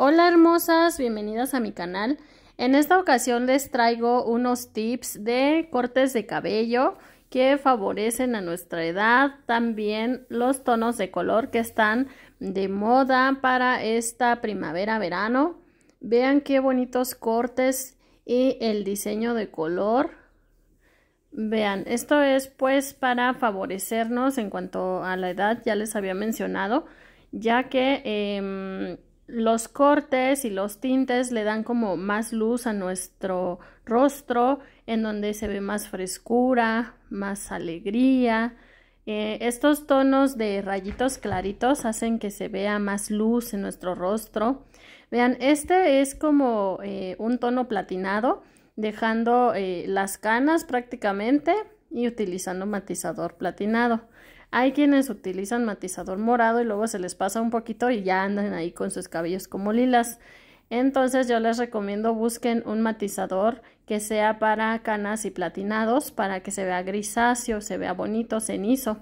Hola hermosas, bienvenidas a mi canal. En esta ocasión les traigo unos tips de cortes de cabello que favorecen a nuestra edad, también los tonos de color que están de moda para esta primavera-verano. Vean qué bonitos cortes y el diseño de color. Vean, esto es pues para favorecernos en cuanto a la edad, ya les había mencionado, ya que em, los cortes y los tintes le dan como más luz a nuestro rostro, en donde se ve más frescura, más alegría. Eh, estos tonos de rayitos claritos hacen que se vea más luz en nuestro rostro. Vean, este es como eh, un tono platinado, dejando eh, las canas prácticamente y utilizando matizador platinado. Hay quienes utilizan matizador morado y luego se les pasa un poquito y ya andan ahí con sus cabellos como lilas. Entonces yo les recomiendo busquen un matizador que sea para canas y platinados para que se vea grisáceo, se vea bonito, cenizo.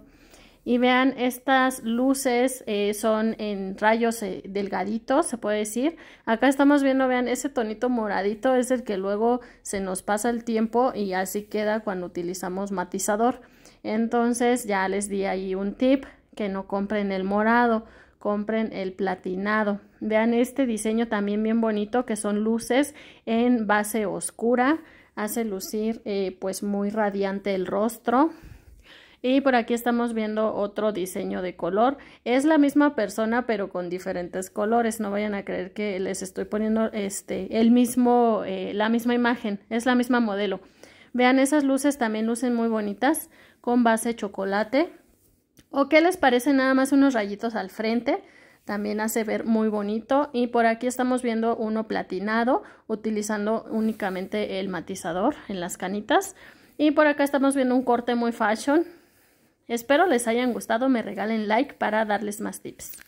Y vean, estas luces eh, son en rayos eh, delgaditos, se puede decir. Acá estamos viendo, vean, ese tonito moradito es el que luego se nos pasa el tiempo y así queda cuando utilizamos matizador. Entonces ya les di ahí un tip que no compren el morado, compren el platinado. Vean este diseño también bien bonito que son luces en base oscura. Hace lucir eh, pues muy radiante el rostro. Y por aquí estamos viendo otro diseño de color. Es la misma persona pero con diferentes colores. No vayan a creer que les estoy poniendo este, el mismo, eh, la misma imagen. Es la misma modelo. Vean, esas luces también lucen muy bonitas con base chocolate. ¿O qué les parece nada más unos rayitos al frente? También hace ver muy bonito. Y por aquí estamos viendo uno platinado utilizando únicamente el matizador en las canitas. Y por acá estamos viendo un corte muy fashion. Espero les hayan gustado, me regalen like para darles más tips.